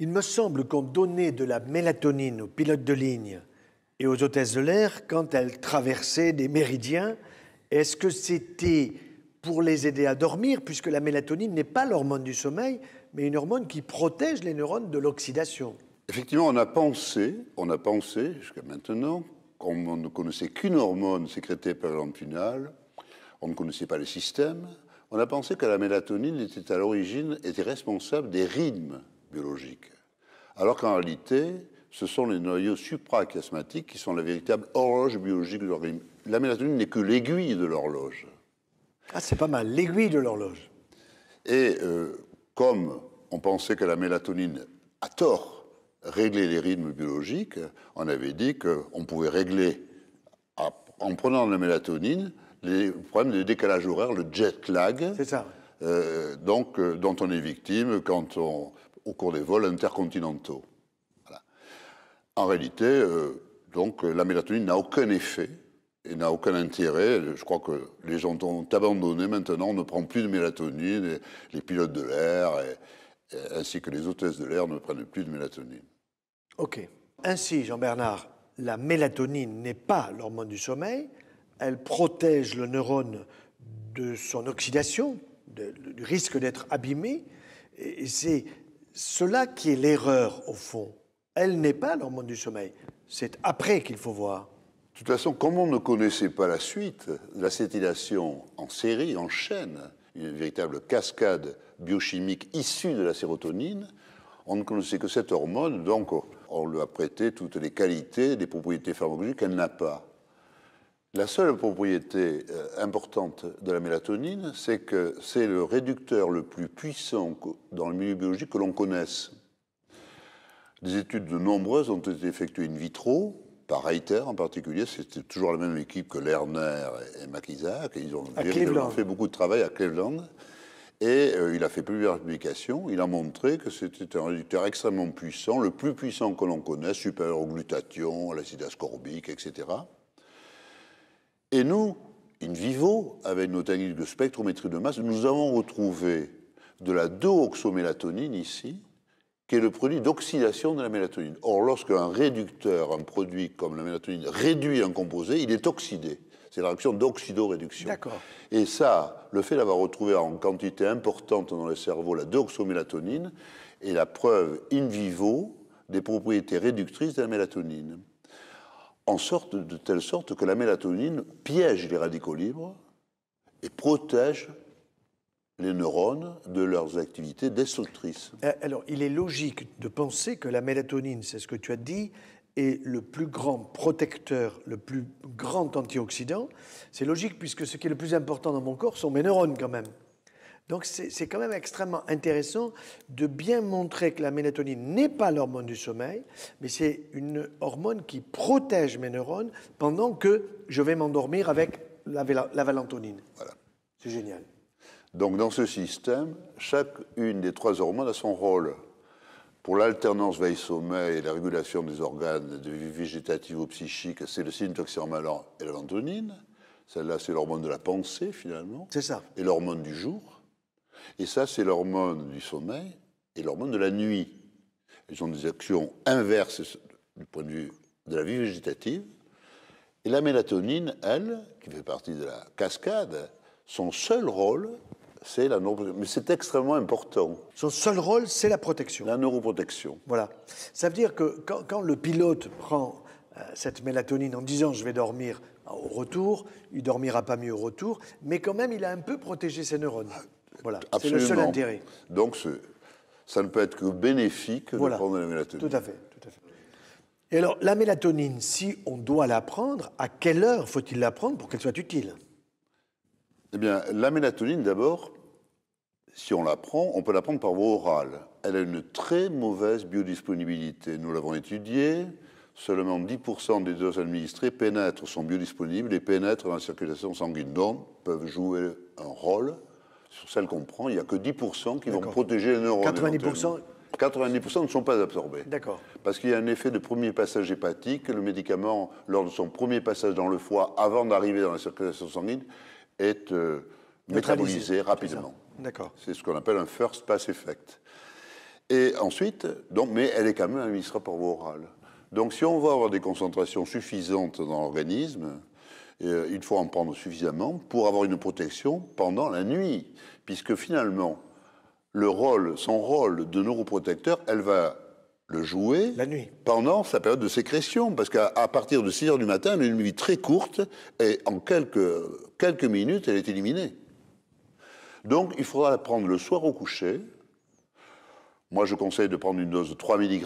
Il me semble qu'on donnait de la mélatonine aux pilotes de ligne et aux hôtesses de l'air quand elles traversaient des méridiens. Est-ce que c'était pour les aider à dormir, puisque la mélatonine n'est pas l'hormone du sommeil, mais une hormone qui protège les neurones de l'oxydation Effectivement, on a pensé, on a pensé jusqu'à maintenant qu'on ne connaissait qu'une hormone sécrétée par l'ampunal, on ne connaissait pas les systèmes. On a pensé que la mélatonine était à l'origine, était responsable des rythmes biologique. Alors qu'en réalité, ce sont les noyaux suprachiasmatiques qui sont la véritable horloge biologique de l'organisme. La mélatonine n'est que l'aiguille de l'horloge. Ah, c'est pas mal, l'aiguille de l'horloge. Et euh, comme on pensait que la mélatonine, à tort, réglait les rythmes biologiques, on avait dit qu'on pouvait régler, en prenant la mélatonine, les problèmes des décalage horaires, le jet lag. C'est ça. Euh, donc, euh, dont on est victime quand on, au cours des vols intercontinentaux. En réalité, euh, donc, euh, la mélatonine n'a aucun effet et n'a aucun intérêt. Je crois que les gens ont abandonné maintenant, on ne prend plus de mélatonine, les pilotes de l'air ainsi que les hôtesses de l'air ne prennent plus de mélatonine. OK. Ainsi, Jean-Bernard, la mélatonine n'est pas l'hormone du sommeil, elle protège le neurone de son oxydation, du risque d'être abîmé, et c'est cela qui est l'erreur, au fond, elle n'est pas l'hormone du sommeil. C'est après qu'il faut voir. De toute façon, comme on ne connaissait pas la suite, l'acétylation en série, en chaîne, une véritable cascade biochimique issue de la sérotonine, on ne connaissait que cette hormone, donc on lui a prêté toutes les qualités, les propriétés pharmacologiques qu'elle n'a pas. La seule propriété euh, importante de la mélatonine, c'est que c'est le réducteur le plus puissant dans le milieu biologique que l'on connaisse. Des études de nombreuses ont été effectuées in vitro, par Reiter en particulier, c'était toujours la même équipe que Lerner et McIsaac, et ils ont fait beaucoup de travail à Cleveland. Et euh, il a fait plusieurs publications, il a montré que c'était un réducteur extrêmement puissant, le plus puissant que l'on connaisse, supérieur au glutathion, à l'acide ascorbique, etc. Et nous, in vivo, avec nos techniques de spectrométrie de masse, nous avons retrouvé de la doxomélatonine ici, qui est le produit d'oxydation de la mélatonine. Or, lorsqu'un réducteur, un produit comme la mélatonine, réduit un composé, il est oxydé. C'est la réaction d'oxydoréduction. Et ça, le fait d'avoir retrouvé en quantité importante dans le cerveau la doxomélatonine, est la preuve in vivo des propriétés réductrices de la mélatonine en sorte, de telle sorte que la mélatonine piège les radicaux libres et protège les neurones de leurs activités destructrices. Euh, alors, il est logique de penser que la mélatonine, c'est ce que tu as dit, est le plus grand protecteur, le plus grand antioxydant. C'est logique puisque ce qui est le plus important dans mon corps sont mes neurones quand même. Donc c'est quand même extrêmement intéressant de bien montrer que la mélatonine n'est pas l'hormone du sommeil, mais c'est une hormone qui protège mes neurones pendant que je vais m'endormir avec la, valentonine. Voilà. C'est génial. Donc dans ce système, chacune des trois hormones a son rôle. Pour l'alternance veille-sommeil et la régulation des organes de végétative ou psychique, c'est le hormonal et la valentonine. Celle-là, c'est l'hormone de la pensée, finalement. C'est ça. Et l'hormone du jour. Et ça, c'est l'hormone du sommeil et l'hormone de la nuit. Elles ont des actions inverses du point de vue de la vie végétative. Et la mélatonine, elle, qui fait partie de la cascade, son seul rôle, c'est la neuroprotection. Mais c'est extrêmement important. Son seul rôle, c'est la protection. La neuroprotection. Voilà. Ça veut dire que quand, le pilote prend euh, cette mélatonine en disant je vais dormir au retour, il dormira pas mieux au retour, mais quand même il a un peu protégé ses neurones. Ah, voilà, c'est le seul intérêt. Donc ça ne peut être que bénéfique de prendre la mélatonine. Tout à fait, tout à fait. Et alors, la mélatonine, si on doit la prendre, à quelle heure faut-il la prendre pour qu'elle soit utile Eh bien, la mélatonine, d'abord, si on la prend, on peut la prendre par voie orale. Elle a une très mauvaise biodisponibilité. Nous l'avons étudié. Seulement 10% des doses administrées pénètrent, sont biodisponibles et pénètrent dans la circulation sanguine. Donc, peuvent jouer un rôle sur celles qu'on prend, il n'y a que 10% qui vont protéger les neurones. 90% 90% ne sont pas absorbés. D'accord. Parce qu'il y a un effet de premier passage hépatique. Le médicament, lors de son premier passage dans le foie, avant d'arriver dans la circulation sanguine, est euh, métabolisé rapidement. D'accord. C'est ce qu'on appelle un first pass effect. Et ensuite, donc, mais elle est quand même administrée par voie orale. Donc si on va avoir des concentrations suffisantes dans l'organisme, euh, il faut en prendre suffisamment pour avoir une protection pendant la nuit, puisque finalement, le rôle, son rôle de neuroprotecteur, elle va le jouer la nuit. pendant sa période de sécrétion, parce qu'à partir de 6 heures du matin, elle a une nuit très courte, et en quelques, minutes, elle est éliminée. Donc, il faudra la prendre le soir au coucher. Moi, je conseille de prendre une dose de 3 mg,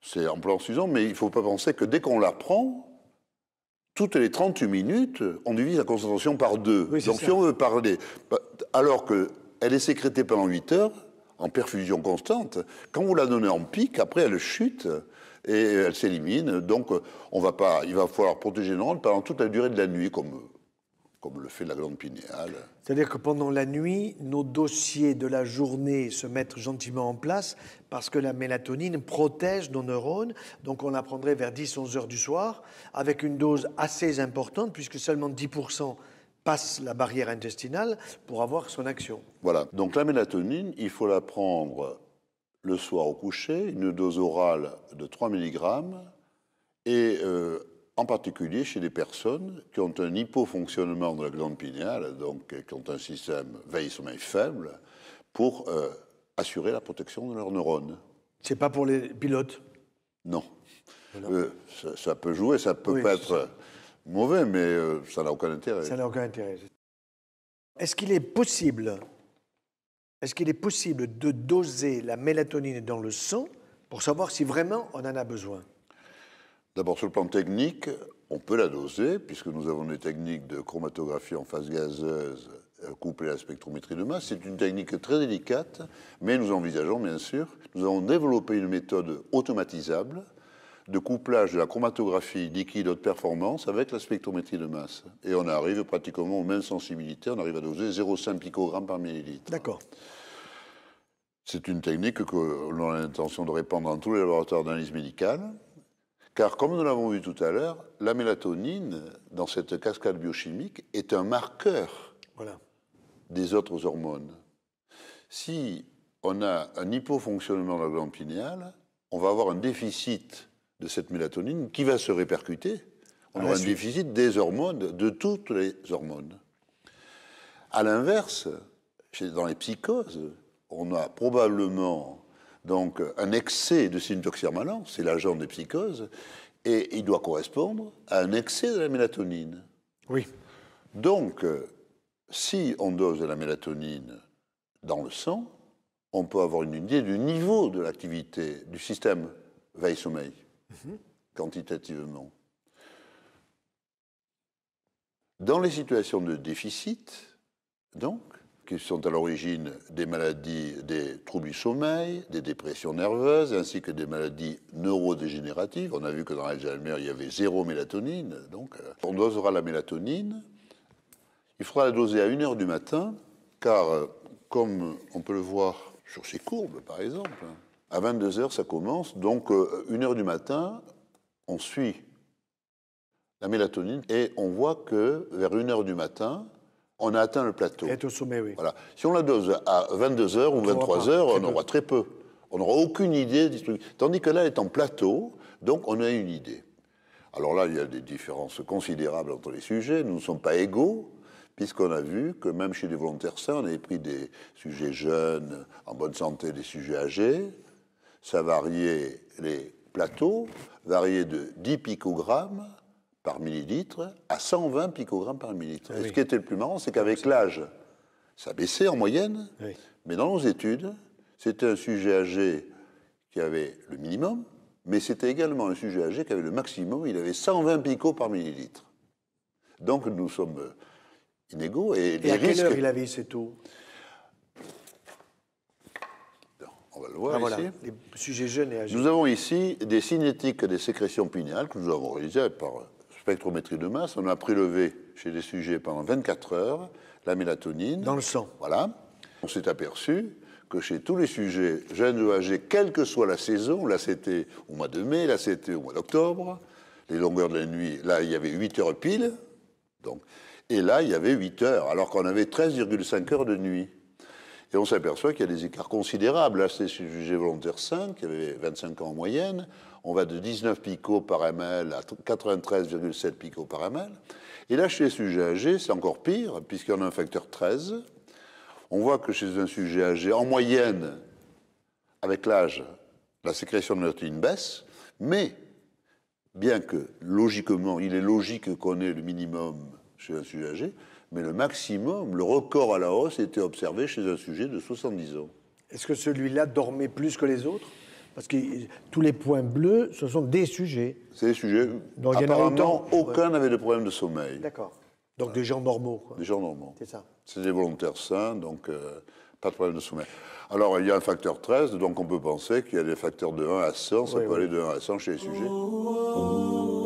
c'est en plan suffisant, mais il ne faut pas penser que dès qu'on la prend, toutes les 38 minutes, on divise la concentration par deux. Donc si on veut parler, bah, alors qu'elle est sécrétée pendant 8 heures, en perfusion constante, quand vous la donnez en pic, après elle chute et elle s'élimine. Donc on va pas, il va falloir protéger le pendant toute la durée de la nuit, comme comme le fait la glande pinéale. C'est-à-dire que pendant la nuit, nos dossiers de la journée se mettent gentiment en place parce que la mélatonine protège nos neurones. Donc on la prendrait vers 10-11 heures du soir avec une dose assez importante puisque seulement 10% passe la barrière intestinale pour avoir son action. Voilà, donc la mélatonine, il faut la prendre le soir au coucher, une dose orale de 3 mg et euh, en particulier chez des personnes qui ont un hypofonctionnement de la glande pinéale, donc euh, qui ont un système veille-sommeil faible, pour euh, assurer la protection de leurs neurones. C'est pas pour les pilotes Non. Euh, ça, peut jouer, ça peut pas être mauvais, mais ça n'a aucun intérêt. Ça n'a aucun intérêt. Est-ce qu'il est possible, est-ce qu'il est possible de doser la mélatonine dans le sang pour savoir si vraiment on en a besoin D'abord, sur le plan technique, on peut la doser, puisque nous avons des techniques de chromatographie en phase gazeuse euh, couplée à la spectrométrie de masse. C'est une technique très délicate, mais nous envisageons, bien sûr, nous avons développé une méthode automatisable de couplage de la chromatographie liquide haute performance avec la spectrométrie de masse. Et on arrive pratiquement aux mêmes sensibilités, on arrive à doser 0,5 picogramme par millilitre. D'accord. C'est une technique que l'on a l'intention de répandre dans tous les laboratoires d'analyse médicale. Car comme nous l'avons vu tout à l'heure, la mélatonine, dans cette cascade biochimique, est un marqueur des autres hormones. Si on a un hypofonctionnement de la glande pinéale, on va avoir un déficit de cette mélatonine qui va se répercuter. On aura un déficit des hormones, de toutes les hormones. À l'inverse, dans les psychoses, on a probablement donc un excès de malin, c'est l'agent des psychoses, et il doit correspondre à un excès de la mélatonine. Oui. Donc, euh, si on dose de la mélatonine dans le sang, on peut avoir une idée du niveau de l'activité du système veille-sommeil, mhm. quantitativement. Dans les situations de déficit, donc, qui sont à l'origine des maladies, des troubles du sommeil, des dépressions nerveuses, ainsi que des maladies neurodégénératives. On a vu que dans Alzheimer, il y avait zéro mélatonine. Donc, euh, on dosera la mélatonine. Il faudra la doser à 1h du matin, car, euh, comme on peut le voir sur ces courbes, par exemple, à 22h, ça commence. Donc, 1h euh, du matin, on suit la mélatonine et on voit que vers 1h du matin, on a atteint le plateau. Et au sommet, Voilà. Si on la dose à 22h ou 23 heures, on aura très peu. On n'aura aucune idée Tandis que là, elle est en plateau, donc on a une idée. Alors là, il y a des différences considérables entre les sujets. Nous ne sommes pas égaux, puisqu'on a vu que même chez des volontaires sains, on avait pris des sujets jeunes, en bonne santé, des sujets âgés. Ça variait les plateaux, variait de 10 picogrammes par millilitre à 120 picogrammes par millilitre. Et ce qui était le plus marrant, c'est qu'avec l'âge, ça baissait en moyenne, mais dans nos études, c'était un sujet âgé qui avait le minimum, mais c'était également un sujet âgé qui avait le maximum, il avait 120 picots par millilitre. Donc nous sommes inégaux. Et, et les à quelle heure il avait ces On va le voir ah, ici. Les sujets jeunes et âgés. Nous avons ici des cinétiques des sécrétions pinéales que nous avons réalisées par spectrométrie de masse, on a prélevé chez les sujets pendant 24 heures la mélatonine. Dans le sang. Voilà. On s'est aperçu que chez tous les sujets jeunes ou âgés, quelle que soit la saison, là c'était au mois de mai, là c'était au mois d'octobre, les longueurs de la nuit, là il y avait 8 heures pile, donc, et là il y avait 8 heures, alors qu'on avait 13,5 heures de nuit. Et on s'aperçoit qu'il y a des écarts considérables. Là, c'est sujets volontaire 5, qui avait 25 ans en moyenne. On va de 19 picots par ml à 93,7 picots par ml. Et là, chez les sujets âgés, c'est encore pire, en a un facteur 13. On voit que chez un sujet âgé, en moyenne, avec l'âge, la sécrétion de mélatonine baisse, mais bien que logiquement, il est logique qu'on ait le minimum chez un sujet âgé, mais le maximum, le record à la hausse était observé chez un sujet de 70 ans. Est-ce que celui-là dormait plus que les autres Parce que tous les points bleus, ce sont des sujets. C'est des sujets. Donc Apparemment, il y en a aucun n'avait de problème de sommeil. D'accord. Donc des gens normaux. Des gens normaux. C'est ça. C'est des volontaires sains, donc euh, pas de problème de sommeil. Alors il y a un facteur 13, donc on peut penser qu'il y a des facteurs de 1 à 100, ça peut aller de 1 à 100 chez les sujets. Oh.